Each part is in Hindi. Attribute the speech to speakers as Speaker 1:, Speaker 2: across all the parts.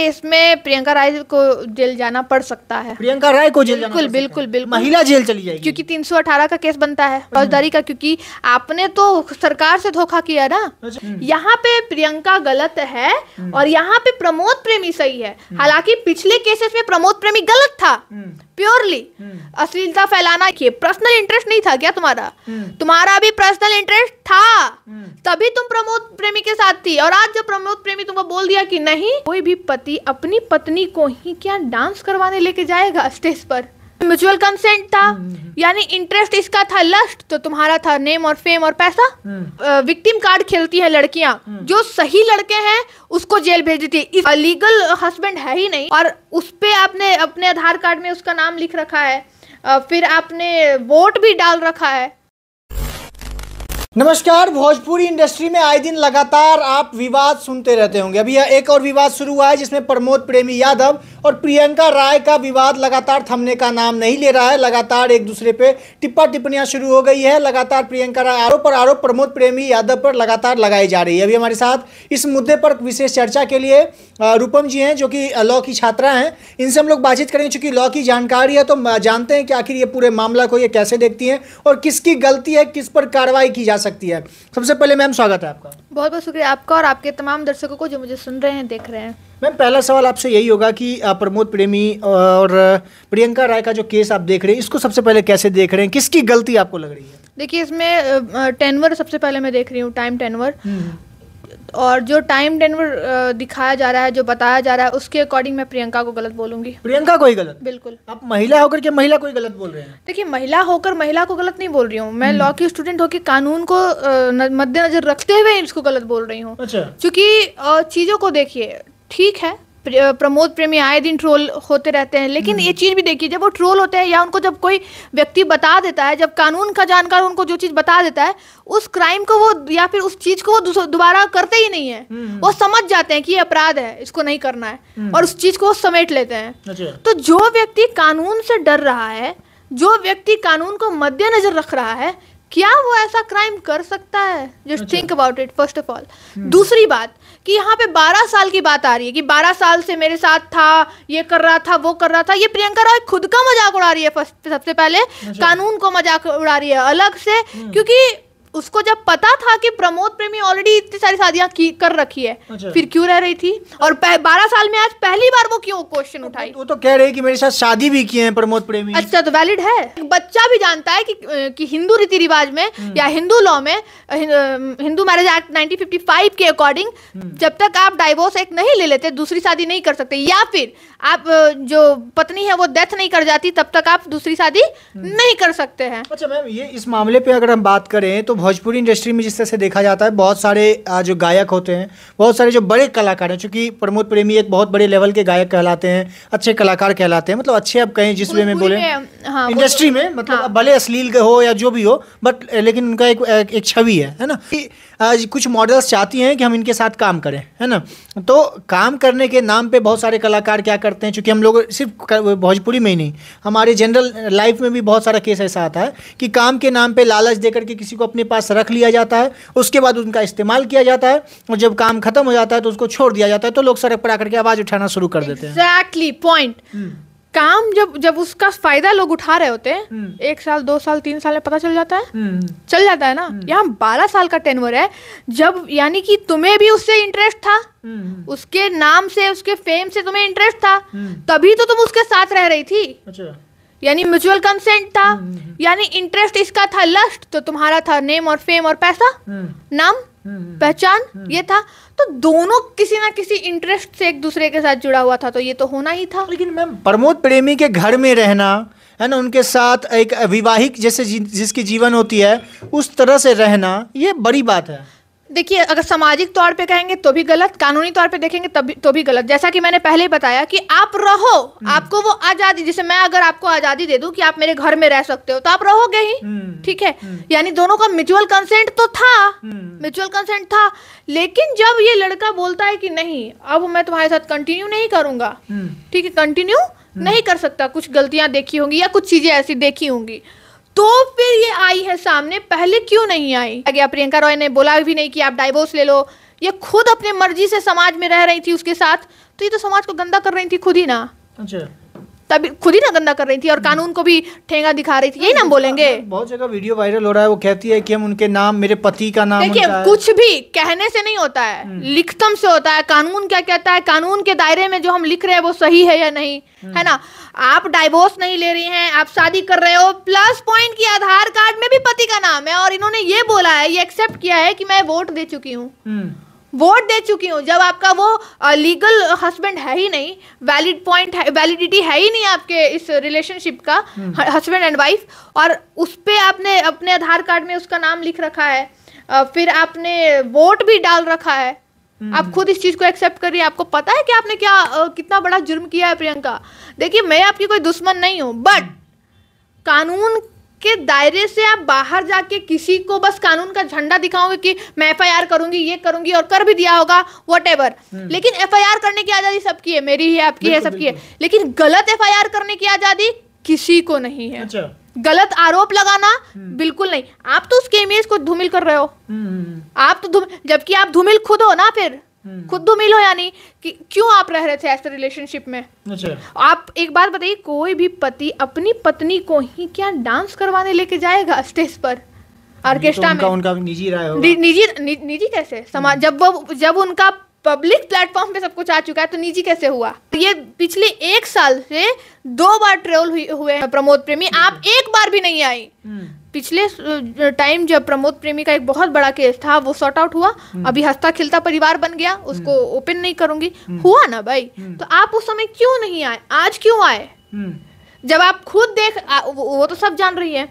Speaker 1: इसमें प्रियंका राय को जेल जाना पड़ सकता है प्रियंका राय को जेल बिल्कुल जाना बिल्कुल बिल्कुल महिला जेल चली जाएगी क्योंकि 318 का केस बनता है फौजदारी का क्योंकि आपने तो सरकार से धोखा किया ना अच्छा। हम्म। यहाँ पे प्रियंका गलत है हम्म। और यहाँ पे प्रमोद प्रेमी सही है हम्म। हालांकि पिछले केसेस में प्रमोद प्रेमी गलत था प्योरली अश्लीलता फैलाना ये पर्सनल इंटरेस्ट नहीं था क्या तुम्हारा तुम्हारा भी पर्सनल इंटरेस्ट था हम्म। तभी तुम प्रमोद प्रेमी के साथ थी और आज जब प्रमोद प्रेमी तुमको बोल दिया कि नहीं कोई भी पति अपनी पत्नी को ही क्या डांस करवाने लेके जाएगा स्टेज पर म्यूचुअल कंसेंट था हम्म, हम्म, यानी इंटरेस्ट इसका था लस्ट तो तुम्हारा था नेम और फेम और पैसा विक्टिम कार्ड खेलती है लड़कियां जो सही लड़के हैं उसको जेल भेज देती है लीगल हस्बैंड है ही नहीं और उस पे आपने अपने आधार कार्ड में उसका नाम लिख रखा है फिर आपने वोट भी डाल रखा है
Speaker 2: नमस्कार भोजपुरी इंडस्ट्री में आए दिन लगातार आप विवाद सुनते रहते होंगे अभी एक और विवाद शुरू हुआ है जिसमें प्रमोद प्रेमी यादव और प्रियंका राय का विवाद लगातार थमने का नाम नहीं ले रहा है लगातार एक दूसरे पे टिप्पा टिप्पणियां शुरू हो गई है लगातार प्रियंका राय आरोप और आरोप प्रमोद प्रेमी यादव पर लगातार लगाई जा रही है अभी हमारे साथ इस मुद्दे पर विशेष चर्चा के लिए रूपम जी हैं जो कि लॉ की छात्रा हैं इनसे हम लोग बातचीत करेंगे चूंकि लॉ की जानकारी है तो जानते हैं कि आखिर ये पूरे मामला को ये कैसे देखती हैं और किसकी गलती है किस पर कार्रवाई की जा सकती है सबसे पहले मैम स्वागत है आपका
Speaker 1: बहुत बहुत शुक्रिया आपका और आपके तमाम दर्शकों को जो मुझे सुन रहे हैं देख रहे हैं
Speaker 2: मैम पहला सवाल आपसे यही होगा कि प्रमोद प्रेमी और प्रियंका राय का जो केस आप देख रहे हैं इसको सबसे पहले कैसे देख रहे हैं किसकी गलती आपको लग रही है
Speaker 1: देखिए इसमें टेनवर सबसे पहले मैं देख रही हूँ टाइम हम्म। टेनवर और जो टाइम डेनवर दिखाया जा रहा है जो बताया जा रहा है उसके अकॉर्डिंग मैं प्रियंका को गलत बोलूंगी प्रियंका को ही गलत बिल्कुल
Speaker 2: आप महिला होकर के महिला को ही गलत बोल रहे हैं
Speaker 1: देखिए महिला होकर महिला को गलत नहीं बोल रही हूँ मैं लॉ हम्म। की स्टूडेंट होकर कानून को मद्देनजर रखते हुए इसको गलत बोल रही हूँ अच्छा क्योंकि चीज़ों को देखिए ठीक है प्रमोद प्रेमी आए दिन ट्रोल होते रहते हैं लेकिन हम्म। ये चीज़ भी देखिए जब वो ट्रोल होते हैं या उनको जब कोई व्यक्ति बता देता है जब कानून का जानकार उनको जो चीज़ बता देता है उस क्राइम को वो या फिर उस चीज़ को वो दोबारा करते ही नहीं है हम्म। वो समझ जाते हैं कि ये अपराध है इसको नहीं करना है हम्म। और उस चीज़ को वो समेट लेते हैं अच्छा। तो जो व्यक्ति कानून से डर रहा है जो व्यक्ति कानून को मद्देनजर रख रहा है क्या वो ऐसा क्राइम कर सकता है just think about it first of all दूसरी बात कि यहाँ पे 12 साल की बात आ रही है कि 12 साल से मेरे साथ था ये कर रहा था वो कर रहा था ये प्रियंका राय खुद का मजाक उड़ा रही है सबसे पहले अच्छा। कानून को मजाक उड़ा रही है अलग से हम्म। क्योंकि उसको जब पता था कि प्रमोद प्रेमी ऑलरेडी इतनी सारी शादियां कर रखी है अच्छा। फिर क्यों रह रही थी और बारह साल में आज पहली बार वो क्यों क्वेश्चन उठाई वो तो
Speaker 2: कह रही कि मेरे साथ शादी भी किए हैं प्रमोद प्रेमी
Speaker 1: अच्छा तो वैलिड है बच्चा भी जानता है कि, कि हिंदू रीति रिवाज में हम्म। या हिंदू लॉ में हिंदू मैरिज एक्ट नाइनटीन के अकॉर्डिंग हम्म। जब तक आप डाइवोर्स एक नहीं ले लेते दूसरी शादी नहीं कर सकते या फिर आप जो पत्नी है वो डेथ नहीं कर जाती तब तक आप दूसरी शादी हम्म। नहीं कर सकते हैं अच्छा मैम ये
Speaker 2: इस मामले पे अगर हम बात करें तो भोजपुरी इंडस्ट्री में जिस तरह से देखा जाता है बहुत सारे जो गायक होते हैं बहुत सारे जो बड़े कलाकार हैं चूँकि प्रमोद प्रेमी एक बहुत बड़े लेवल के गायक कहलाते हैं अच्छे कलाकार कहलाते हैं मतलब अच्छे अब कहें जिस वे में बोले
Speaker 1: हाँ, इंडस्ट्री
Speaker 2: में मतलब हाँ। भले अश्लील हो या जो भी हो बट लेकिन उनका एक छवि है ना कुछ मॉडल्स चाहती हैं कि हम इनके साथ काम करें है ना तो काम करने के नाम पे बहुत सारे कलाकार क्या करते हैं चूँकि हम लोग सिर्फ भोजपुरी में ही नहीं हमारे जनरल लाइफ में भी बहुत सारा केस ऐसा आता है कि काम के नाम पर लालच दे करके किसी को अपने पास रख लिया जाता है उसके बाद उनका इस्तेमाल किया जाता है और जब काम खत्म हो जाता है तो उसको छोड़ दिया जाता है तो लोग सड़क पर आकर के आवाज़ उठाना शुरू कर देते हैं
Speaker 1: एग्जैक्टली हम्म। पॉइंट काम जब जब उसका फायदा लोग उठा रहे होते हैं हम्म। एक साल दो साल तीन साल में पता चल जाता है हम्म। चल जाता है ना हम्म। यहाँ बारह साल का टेनवर है जब यानी कि तुम्हें भी उससे इंटरेस्ट था उसके नाम से उसके फेम से तुम्हें इंटरेस्ट था तभी तो तुम उसके साथ रह रही थी अच्छा यानी म्यूचुअल कंसेंट था यानी इंटरेस्ट इसका था लस्ट तो तुम्हारा था नेम और फेम और पैसा नाम हम्म। पहचान हम्म। ये था तो दोनों किसी ना किसी इंटरेस्ट से एक दूसरे के साथ जुड़ा हुआ था तो ये तो होना ही था लेकिन मैम
Speaker 2: प्रमोद प्रेमी के घर में रहना है ना उनके साथ एक वैवाहिक जैसे जी, जिसकी जीवन होती है उस तरह से रहना ये बड़ी बात है
Speaker 1: देखिए अगर सामाजिक तौर पे कहेंगे तो भी गलत कानूनी तौर पे देखेंगे तब तो भी गलत जैसा कि मैंने पहले ही बताया कि आप रहो हम्म। आपको वो आज़ादी जैसे मैं अगर आपको आज़ादी दे दूं कि आप मेरे घर में रह सकते हो तो आप रहोगे ही हम्म। ठीक है हम्म। यानी दोनों का म्यूचुअल कंसेंट तो था म्यूचुअल कंसेंट था लेकिन जब ये लड़का बोलता है कि नहीं अब मैं तुम्हारे साथ कंटिन्यू नहीं करूंगा ठीक है कंटिन्यू नहीं कर सकता कुछ गलतियां देखी होंगी या कुछ चीज़ें ऐसी देखी होंगी तो फिर ये आई है सामने पहले क्यों नहीं आई आगे प्रियंका रॉय ने बोला भी नहीं कि आप डाइवोर्स ले लो ये खुद अपने मर्जी से समाज में रह रही थी उसके साथ तो ये तो समाज को गंदा कर रही थी खुद ही ना अच्छा तभी खुद ही ना गंदा कर रही थी और हम्म। कानून को भी ठेंगा दिखा रही थी यही ना हाँ, बोलेंगे हाँ,
Speaker 2: बहुत जगह वीडियो वायरल हो रहा है वो कहती है कि हम उनके नाम मेरे पति का नाम देखिए कुछ
Speaker 1: भी कहने से नहीं होता है हम्म। लिखतम से होता है कानून क्या कहता है कानून के दायरे में जो हम लिख रहे हैं वो सही है या नहीं है हम्म। ना आप डाइवोर्स नहीं ले रही हैं आप शादी कर रहे हो प्लस पॉइंट की आधार कार्ड में भी पति का नाम है और इन्होंने ये बोला है ये एक्सेप्ट किया है कि मैं वोट दे चुकी हूँ
Speaker 2: वोट
Speaker 1: हम्म। दे चुकी हूँ जब आपका वो लीगल हस्बैंड है ही नहीं वैलिड पॉइंट है वैलिडिटी है ही नहीं आपके इस रिलेशनशिप का हस्बैंड एंड वाइफ और उस पर आपने अपने आधार कार्ड में उसका नाम लिख रखा है फिर आपने वोट भी डाल रखा है आप खुद इस चीज को एक्सेप्ट करिए आपको पता है कि आपने क्या आ, कितना बड़ा जुर्म किया है प्रियंका देखिए मैं आपकी कोई दुश्मन नहीं हूं बट कानून के दायरे से आप बाहर जाके किसी को बस कानून का झंडा दिखाओगे कि मैं एफ आई आर करूंगी ये करूंगी और कर भी दिया होगा वट एवर हम्म। लेकिन एफ आई आर करने की आज़ादी सबकी है मेरी है आपकी है सबकी है लेकिन गलत एफ आई आर करने की आज़ादी किसी को नहीं है अच्छा गलत आरोप लगाना हम्म। बिल्कुल नहीं आप तो उसके इमेज को धूमिल कर रहे हो हम्म। आप तो जबकि आप धूमिल खुद हो ना फिर हम्म। खुद धूमिल हो यानी कि क्यों आप रह रहे थे ऐसे रिलेशनशिप में अच्छा। आप एक बात बताइए कोई भी पति अपनी पत्नी को ही क्या डांस करवाने लेके जाएगा स्टेज पर ऑर्केस्ट्रा तो में उनका
Speaker 2: निजी राय होगा निजी
Speaker 1: निजी कैसे समाज जब वो जब उनका पब्लिक प्लेटफॉर्म पे सब कुछ आ चुका है तो निजी कैसे हुआ तो ये पिछले एक साल से दो बार ट्रेवल हुए हैं प्रमोद प्रेमी आप एक बार भी नहीं आई हम्म। पिछले टाइम जब प्रमोद प्रेमी का एक बहुत बड़ा केस था वो सॉर्ट आउट हुआ हम्म। अभी हंसता खिलता परिवार बन गया हम्म। उसको ओपन नहीं करूंगी हुआ ना भाई तो आप उस समय क्यों नहीं आए आज क्यों आए जब आप खुद देख आ, वो तो सब जान रही है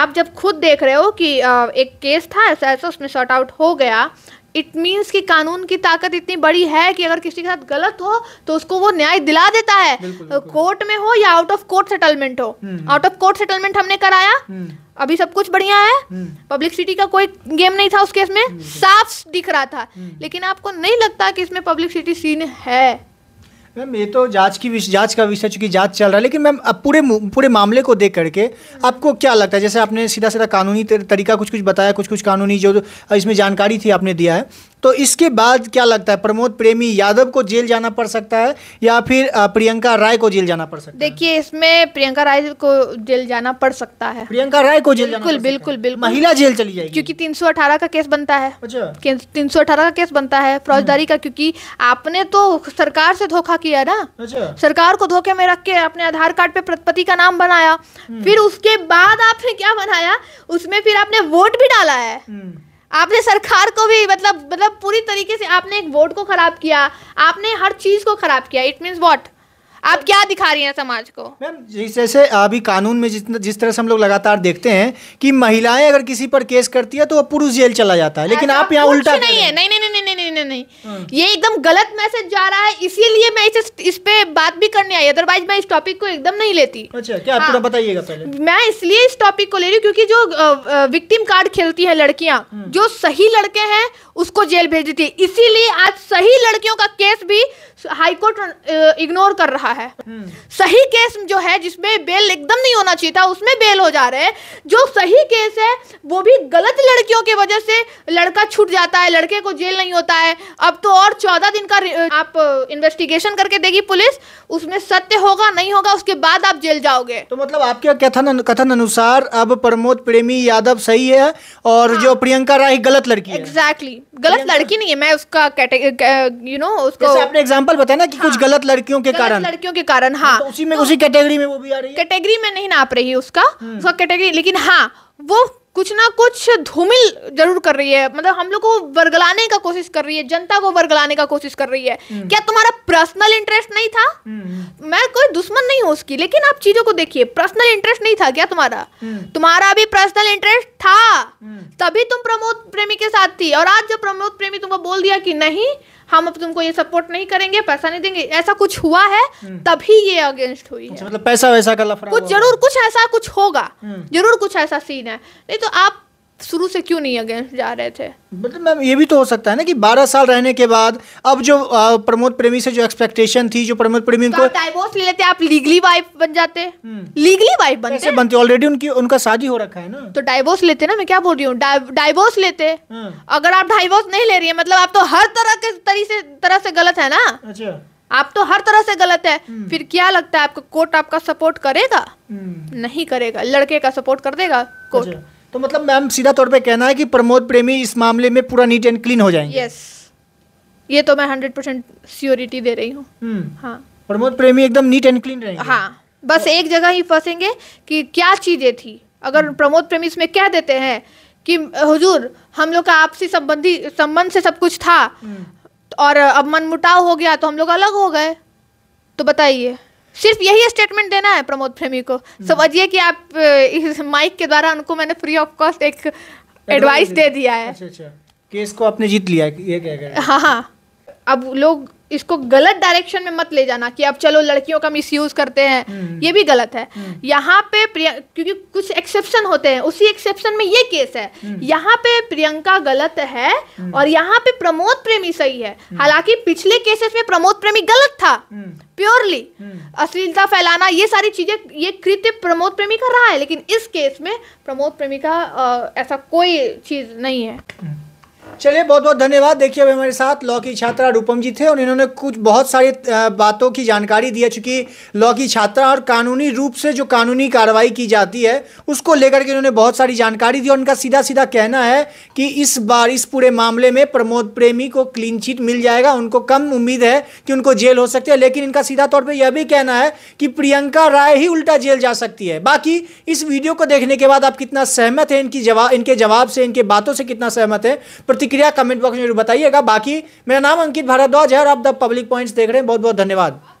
Speaker 1: आप जब खुद देख रहे हो कि आ, एक केस था ऐसा ऐसा उसमें सॉर्ट आउट हो गया इट मीन्स कि कानून की ताकत इतनी बड़ी है कि अगर किसी के साथ गलत हो तो उसको वो न्याय दिला देता है कोर्ट में हो या आउट ऑफ कोर्ट सेटलमेंट हो आउट ऑफ कोर्ट सेटलमेंट हमने कराया हम्म। अभी सब कुछ बढ़िया है पब्लिक हम्म। सिटी का कोई गेम नहीं था उस केस में साफ दिख रहा था हम्म। लेकिन आपको नहीं लगता कि इसमें सिटी सीन है
Speaker 2: मैम ये तो जांच की जांच का विषय चूंकि जांच चल रहा है लेकिन मैम अब पूरे पूरे मामले को देख करके आपको क्या लगता है जैसे आपने सीधा सीधा कानूनी तरीका कुछ कुछ बताया कुछ कुछ कानूनी जो इसमें जानकारी थी आपने दिया है तो इसके बाद क्या लगता है प्रमोद प्रेमी यादव को जेल जाना पड़ सकता है या फिर प्रियंका राय को जेल जाना पड़ सकता है
Speaker 1: देखिए इसमें प्रियंका राय को जेल जाना पड़ सकता है प्रियंका राय को जेल बिल्कुल बिल्कुल बिल्कुल महिला जेल चली जाएगी क्योंकि तीन का केस बनता है अच्छा। तीन सौ अठारह का केस बनता है फौजदारी का क्योंकि आपने तो सरकार से धोखा किया ना अच्छा। सरकार को धोखे में रख के अपने आधार कार्ड पे पति का नाम बनाया हम्म। फिर उसके बाद आपने क्या बनाया उसमें फिर आपने वोट भी डाला है हम्म। आपने सरकार को भी मतलब मतलब पूरी तरीके से आपने एक वोट को खराब किया आपने हर चीज़ को खराब किया इट मीन्स वॉट आप क्या दिखा रही हैं समाज को मैम
Speaker 2: जिस जैसे अभी कानून में जितना जिस तरह से हम लोग लगातार देखते हैं कि महिलाएं अगर किसी पर केस करती है तो वो पुरुष जेल चला जाता है लेकिन आप यहाँ उल्टा नहीं है नहीं नहीं
Speaker 1: नहीं नहीं नहीं नहीं नहीं हाँ। ये एकदम गलत मैसेज जा रहा है इसीलिए मैं इसे इस पे बात भी करने आई अदरवाइज मैं इस टॉपिक को एकदम नहीं लेती अच्छा क्या पूरा हाँ। बताइएगा पहले मैं इसलिए इस टॉपिक को ले रही हूँ क्योंकि जो विक्टिम कार्ड खेलती है लड़कियां हाँ। जो सही लड़के हैं उसको जेल भेज देती है इसीलिए आज सही लड़कियों का केस भी हाईकोर्ट इग्नोर uh, कर रहा है हम्म। सही केस जो है जिसमें बेल एकदम नहीं होना चाहिए था उसमें बेल हो जा रहे हैं जो सही केस है वो भी गलत लड़कियों के वजह से लड़का छूट जाता है लड़के को जेल नहीं होता है अब तो और चौदह दिन का uh, आप इन्वेस्टिगेशन uh, करके देगी
Speaker 2: पुलिस उसमें सत्य होगा नहीं होगा उसके बाद आप जेल जाओगे तो मतलब आपके कथन कथन अनुसार अब प्रमोद प्रेमी यादव सही है और हाँ। जो प्रियंका राय गलत लड़की एग्जैक्टली
Speaker 1: exactly. गलत लड़की नहीं है मैं उसका यू नो उसको आपने एग्जाम्पल
Speaker 2: एग्जाम्पल बताए ना कि हाँ, कुछ गलत लड़कियों
Speaker 1: के गलत कारण लड़कियों के कारण हाँ तो उसी में तो, उसी कैटेगरी में वो भी आ रही है कैटेगरी में नहीं नाप रही उसका हम्म। उसका कैटेगरी लेकिन हाँ वो कुछ ना कुछ धूमिल जरूर कर रही है मतलब हम लोग को वर्गलाने का कोशिश कर रही है जनता को वर्गलाने का कोशिश कर रही है हम्म। क्या तुम्हारा पर्सनल इंटरेस्ट नहीं था हम्म। मैं कोई दुश्मन नहीं हूं उसकी लेकिन आप चीजों को देखिए पर्सनल इंटरेस्ट नहीं था क्या तुम्हारा तुम्हारा भी पर्सनल इंटरेस्ट था तभी तुम प्रमोद प्रेमी के साथ थी और आज जब प्रमोद प्रेमी तुमको बोल दिया कि नहीं हम अब तुमको ये सपोर्ट नहीं करेंगे पैसा नहीं देंगे ऐसा कुछ हुआ है हम्म। तभी ये अगेंस्ट हुई अच्छा, है
Speaker 2: मतलब पैसा वैसा का लफड़ा कुछ जरूर
Speaker 1: कुछ ऐसा कुछ होगा हम्म। जरूर कुछ ऐसा सीन है नहीं तो आप शुरू से क्यों नहीं अगेंस्ट जा रहे थे
Speaker 2: मतलब मैम ये भी तो हो सकता है ना कि 12 साल रहने के बाद अब जो प्रमोद प्रेमी से जो एक्सपेक्टेशन थी जो प्रमोद प्रेमी तो उनको
Speaker 1: डाइवोर्स ले लेते आप लीगली वाइफ बन जाते
Speaker 2: लीगली हम्म। वाइफ बनते कैसे बनते ऑलरेडी उनकी
Speaker 1: उनका शादी हो रखा है ना तो डाइवोर्स लेते ना मैं क्या बोल रही हूँ डाइवोर्स लेते हम्म। अगर आप डाइवोर्स नहीं ले रही है मतलब आप तो हर तरह के तरीके तरह से गलत है ना अच्छा आप तो हर तरह से गलत है हम्म। फिर क्या लगता है आपको कोर्ट आपका सपोर्ट करेगा नहीं करेगा लड़के का
Speaker 2: सपोर्ट कर देगा कोर्ट अच्छा। तो मतलब मैम सीधा तौर पे कहना है कि प्रमोद प्रेमी इस मामले में पूरा नीट एंड क्लीन हो जाएंगे
Speaker 1: यस ये तो मैं हंड्रेड परसेंट सियोरिटी दे रही हूँ हम्म। हाँ
Speaker 2: प्रमोद प्रेमी एकदम नीट एंड क्लीन रहेंगे
Speaker 1: हाँ बस एक जगह ही फंसेंगे कि क्या चीज़ें थी अगर प्रमोद प्रेमी इसमें कह देते हैं कि हुजूर हम लोग का आपसी संबंधी संबंध से सब कुछ था हम्म। और अब मन मुटाव हो गया तो हम लोग अलग हो गए तो बताइए सिर्फ यही स्टेटमेंट देना है प्रमोद प्रेमी को हम्म। समझिए कि आप इस माइक के द्वारा उनको मैंने फ्री ऑफ कॉस्ट एक
Speaker 2: एडवाइस दे दिया है अच्छा अच्छा केस को आपने जीत लिया ये क्या हाँ
Speaker 1: हाँ अब लोग इसको गलत डायरेक्शन में मत ले जाना कि अब चलो लड़कियों का मिस यूज करते हैं हम्म। ये भी गलत है हम्म। यहाँ पे क्योंकि कुछ एक्सेप्शन होते हैं उसी एक्सेप्शन में ये केस है हम्म। यहाँ पे प्रियंका गलत है और यहाँ पे प्रमोद प्रेमी सही है हालांकि पिछले केसेस में प्रमोद प्रेमी गलत था प्योरली अश्लीलता फैलाना ये सारी चीजें ये कृत्य प्रमोद प्रेमी का रहा है लेकिन इस केस में प्रमोद प्रेमी का ऐसा कोई चीज नहीं है
Speaker 2: चलिए बहुत बहुत धन्यवाद देखिए अभी हमारे साथ लॉ की छात्रा रूपम जी थे और इन्होंने कुछ बहुत सारी बातों की जानकारी दी है लॉ की छात्रा और कानूनी रूप से जो कानूनी कार्रवाई की जाती है उसको लेकर के इन्होंने बहुत सारी जानकारी दी और उनका सीधा सीधा कहना है कि इस बार इस पूरे मामले में प्रमोद प्रेमी को क्लीन चिट मिल जाएगा उनको कम उम्मीद है कि उनको जेल हो सकती है लेकिन इनका सीधा तौर पर यह भी कहना है कि प्रियंका राय ही उल्टा जेल जा सकती है बाकी इस वीडियो को देखने के बाद आप कितना सहमत है इनकी जवाब इनके जवाब से इनके बातों से कितना सहमत है प्रतिक्रिया कमेंट बॉक्स में बताइएगा बाकी मेरा नाम अंकित भारद्वाज है और आप द पब्लिक पॉइंट्स देख रहे हैं बहुत बहुत धन्यवाद